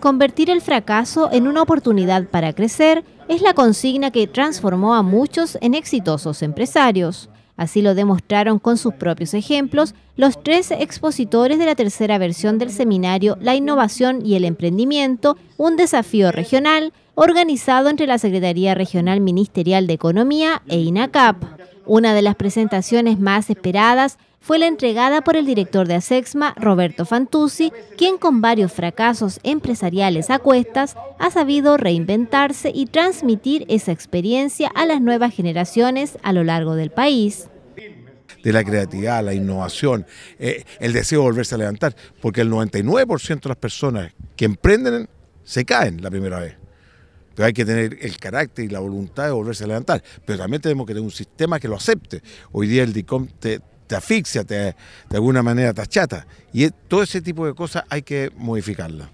Convertir el fracaso en una oportunidad para crecer es la consigna que transformó a muchos en exitosos empresarios. Así lo demostraron con sus propios ejemplos los tres expositores de la tercera versión del seminario La innovación y el emprendimiento, un desafío regional, organizado entre la Secretaría Regional Ministerial de Economía e INACAP. Una de las presentaciones más esperadas fue la entregada por el director de ASEXMA, Roberto Fantuzzi, quien con varios fracasos empresariales a cuestas ha sabido reinventarse y transmitir esa experiencia a las nuevas generaciones a lo largo del país de la creatividad, la innovación, eh, el deseo de volverse a levantar, porque el 99% de las personas que emprenden se caen la primera vez hay que tener el carácter y la voluntad de volverse a levantar. Pero también tenemos que tener un sistema que lo acepte. Hoy día el DICOM te, te asfixia, te, de alguna manera te achata. Y todo ese tipo de cosas hay que modificarla.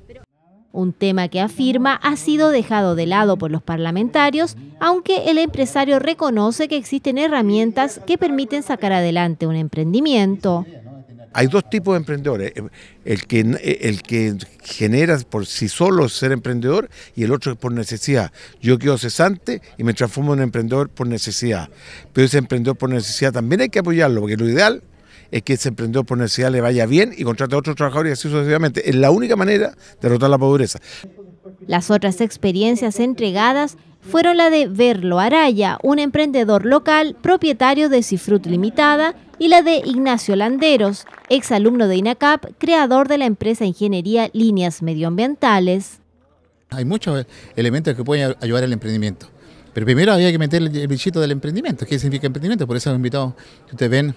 Un tema que afirma ha sido dejado de lado por los parlamentarios, aunque el empresario reconoce que existen herramientas que permiten sacar adelante un emprendimiento. Hay dos tipos de emprendedores, eh, el que, eh, el que genera por sí solo ser emprendedor y el otro es por necesidad. Yo quedo cesante y me transformo en emprendedor por necesidad. Pero ese emprendedor por necesidad también hay que apoyarlo, porque lo ideal es que ese emprendedor por necesidad le vaya bien y contrate a otros trabajadores y así sucesivamente. Es la única manera de derrotar la pobreza. Las otras experiencias entregadas fueron la de Verlo Araya, un emprendedor local propietario de Cifrut Limitada, y la de Ignacio Landeros, exalumno de INACAP, creador de la empresa Ingeniería Líneas Medioambientales. Hay muchos elementos que pueden ayudar al emprendimiento. Pero primero había que meter el bichito del emprendimiento. ¿Qué significa emprendimiento? Por eso los invitados que ustedes ven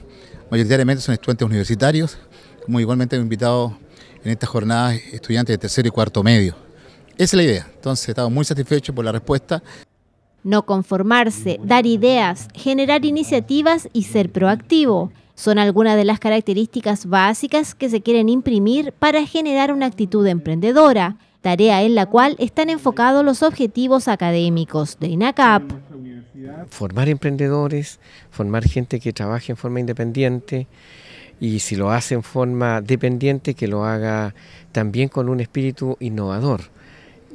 mayoritariamente son estudiantes universitarios, como igualmente invitados en estas jornadas estudiantes de tercer y cuarto medio. Esa es la idea. Entonces, estamos muy satisfechos por la respuesta. No conformarse, dar ideas, generar iniciativas y ser proactivo son algunas de las características básicas que se quieren imprimir para generar una actitud emprendedora, tarea en la cual están enfocados los objetivos académicos de INACAP. Formar emprendedores, formar gente que trabaje en forma independiente y si lo hace en forma dependiente, que lo haga también con un espíritu innovador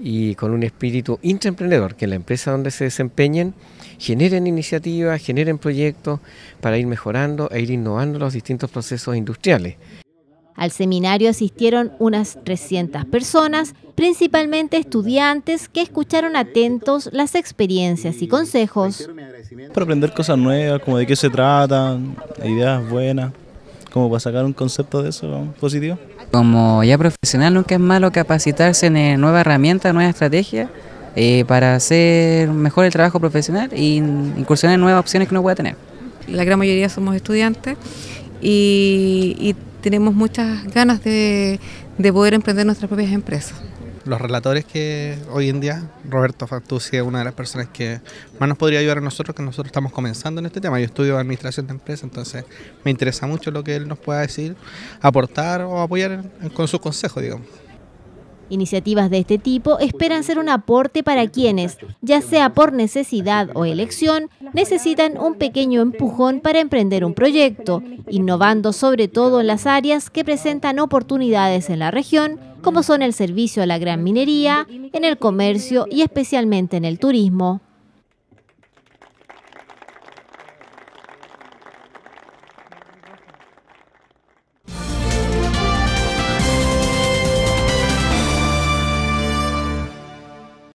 y con un espíritu intraemprendedor, que en la empresa donde se desempeñen generen iniciativas, generen proyectos para ir mejorando e ir innovando los distintos procesos industriales. Al seminario asistieron unas 300 personas, principalmente estudiantes que escucharon atentos las experiencias y consejos. Para aprender cosas nuevas, como de qué se trata, ideas buenas, como para sacar un concepto de eso positivo. Como ya profesional nunca es malo capacitarse en eh, nuevas herramientas, nuevas estrategias eh, para hacer mejor el trabajo profesional e incursionar en nuevas opciones que uno pueda tener. La gran mayoría somos estudiantes y, tenemos muchas ganas de poder emprender nuestras propias empresas los relatores que hoy en día, Roberto Fantuzzi es una de las personas que más nos podría ayudar a nosotros, que nosotros estamos comenzando en este tema. Yo estudio administración de empresas, entonces me interesa mucho lo que él nos pueda decir, aportar o apoyar con su consejo, digamos. Iniciativas de este tipo esperan ser un aporte para quienes, ya sea por necesidad o elección, necesitan un pequeño empujón para emprender un proyecto, innovando sobre todo en las áreas que presentan oportunidades en la región como son el servicio a la gran minería, en el comercio y especialmente en el turismo.